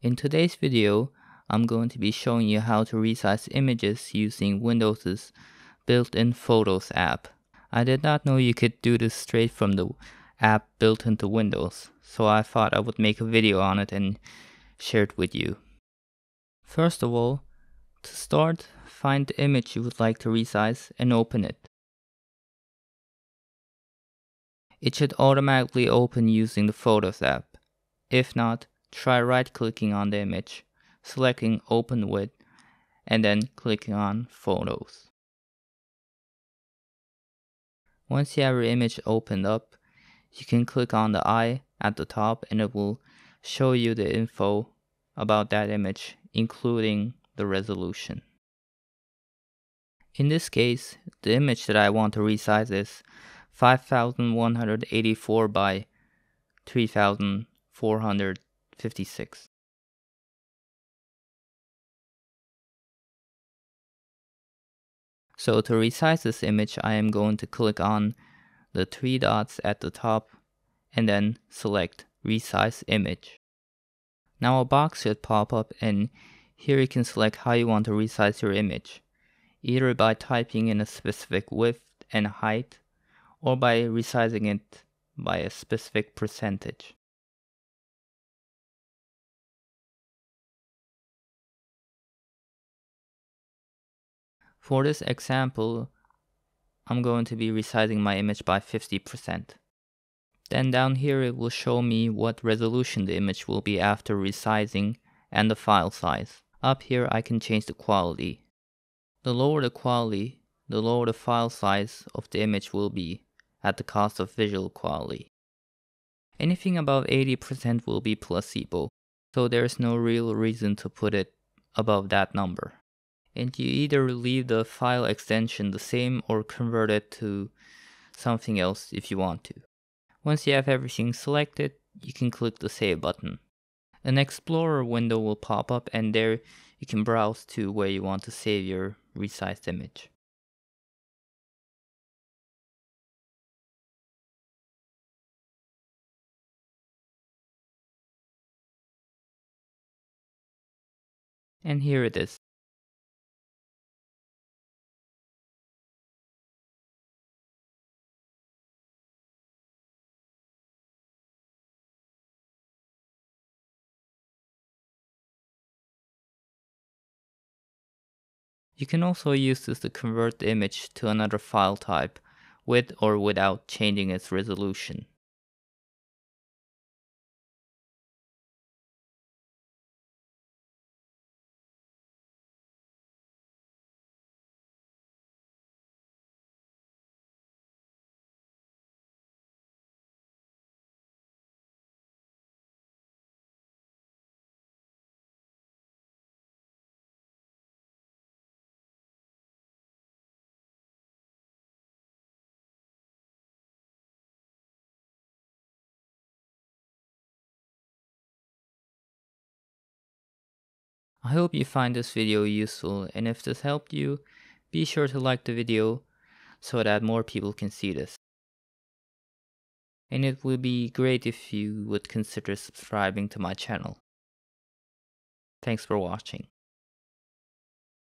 In today's video, I'm going to be showing you how to resize images using Windows' built-in Photos app. I did not know you could do this straight from the app built into Windows, so I thought I would make a video on it and share it with you. First of all, to start, find the image you would like to resize and open it. It should automatically open using the Photos app. If not, try right clicking on the image, selecting open with, and then clicking on photos. Once you have your image opened up, you can click on the eye at the top and it will show you the info about that image, including the resolution. In this case, the image that I want to resize is 5184 by 3400 56So to resize this image, I am going to click on the three dots at the top and then select resize image. Now a box should pop up and here you can select how you want to resize your image, either by typing in a specific width and height or by resizing it by a specific percentage. For this example, I'm going to be resizing my image by 50%. Then down here it will show me what resolution the image will be after resizing and the file size. Up here I can change the quality. The lower the quality, the lower the file size of the image will be at the cost of visual quality. Anything above 80% will be placebo, so there is no real reason to put it above that number and you either leave the file extension the same or convert it to something else if you want to. Once you have everything selected, you can click the Save button. An Explorer window will pop up and there you can browse to where you want to save your resized image. And here it is. You can also use this to convert the image to another file type with or without changing its resolution. I hope you find this video useful and if this helped you, be sure to like the video so that more people can see this. And it would be great if you would consider subscribing to my channel. Thanks for watching.